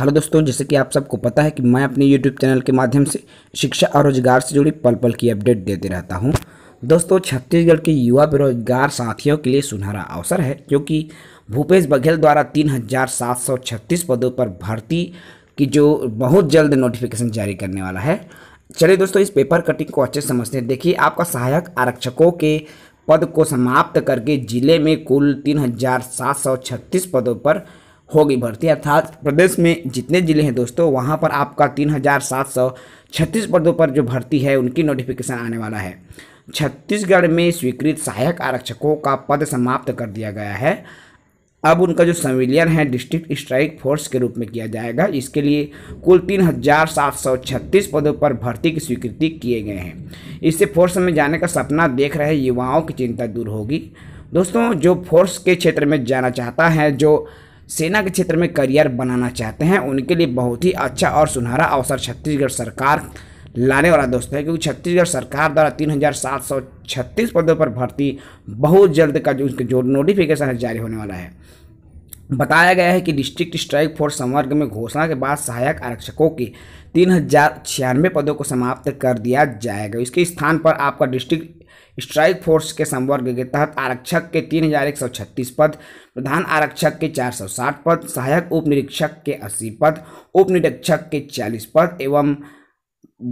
hello दोस्तों जैसे कि आप सबको पता है कि मैं अपने यूट्यूब चैनल के माध्यम से शिक्षा और रोजगार से जुड़ी पल पल की अपडेट देते रहता हूं दोस्तों छत्तीसगढ़ के युवा बेरोजगार साथियों के लिए सुनहरा अवसर है क्योंकि भूपेश बघेल द्वारा तीन हजार सात सौ छत्तीस पदों पर भर्ती की जो बहुत जल्द नोटिफिकेशन जारी करने वाला है चलिए दोस्तों इस पेपर कटिंग को अच्छे समझते हैं देखिए आपका सहायक आरक्षकों के पद को समाप्त करके जिले में कुल तीन पदों पर होगी भर्ती अर्थात प्रदेश में जितने ज़िले हैं दोस्तों वहाँ पर आपका तीन हज़ार सात सौ छत्तीस पदों पर जो भर्ती है उनकी नोटिफिकेशन आने वाला है छत्तीसगढ़ में स्वीकृत सहायक आरक्षकों का पद समाप्त कर दिया गया है अब उनका जो संविलियन है डिस्ट्रिक्ट स्ट्राइक फोर्स के रूप में किया जाएगा इसके लिए कुल तीन हजार सात सौ छत्तीस पदों पर भर्ती की स्वीकृति किए गए हैं इससे फोर्स में जाने का सपना देख रहे युवाओं की चिंता दूर होगी दोस्तों जो फोर्स के क्षेत्र में जाना चाहता है जो सेना के क्षेत्र में करियर बनाना चाहते हैं उनके लिए बहुत ही अच्छा और सुनहरा अवसर छत्तीसगढ़ सरकार लाने वाला दोस्त है क्योंकि छत्तीसगढ़ सरकार द्वारा तीन हज़ार सात सौ छत्तीस पदों पर भर्ती बहुत जल्द का जो जो नोटिफिकेशन है जारी होने वाला है बताया गया है कि डिस्ट्रिक्ट स्ट्राइक फोर्स संवर्ग में घोषणा के बाद सहायक आरक्षकों के तीन हजार छियानवे पदों को समाप्त कर दिया जाएगा इसके स्थान पर आपका डिस्ट्रिक्ट स्ट्राइक फोर्स के संवर्ग के तहत आरक्षक के तीन हजार एक सौ छत्तीस पद प्रधान आरक्षक के चार सौ साठ पद सहायक उप निरीक्षक के अस्सी पद उप निरीक्षक के चालीस पद एवं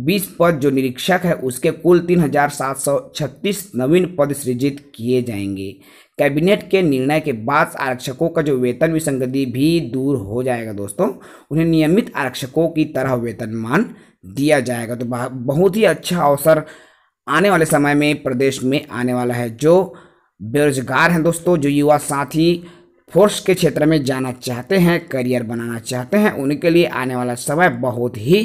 बीस पद जो निरीक्षक है उसके कुल तीन हजार सात सौ छत्तीस नवीन पद सृजित किए जाएंगे कैबिनेट के निर्णय के बाद आरक्षकों का जो वेतन विसंगति भी दूर हो जाएगा दोस्तों उन्हें नियमित आरक्षकों की तरह वेतनमान दिया जाएगा तो बहुत ही अच्छा अवसर आने वाले समय में प्रदेश में आने वाला है जो बेरोजगार हैं दोस्तों जो युवा साथी फोर्स के क्षेत्र में जाना चाहते हैं करियर बनाना चाहते हैं उनके लिए आने वाला समय बहुत ही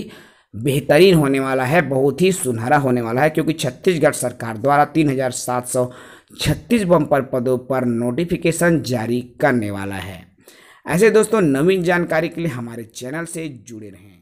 बेहतरीन होने वाला है बहुत ही सुनहरा होने वाला है क्योंकि छत्तीसगढ़ सरकार द्वारा तीन हज़ार सात सौ छत्तीस बम्पर पदों पर नोटिफिकेशन जारी करने वाला है ऐसे दोस्तों नवीन जानकारी के लिए हमारे चैनल से जुड़े रहें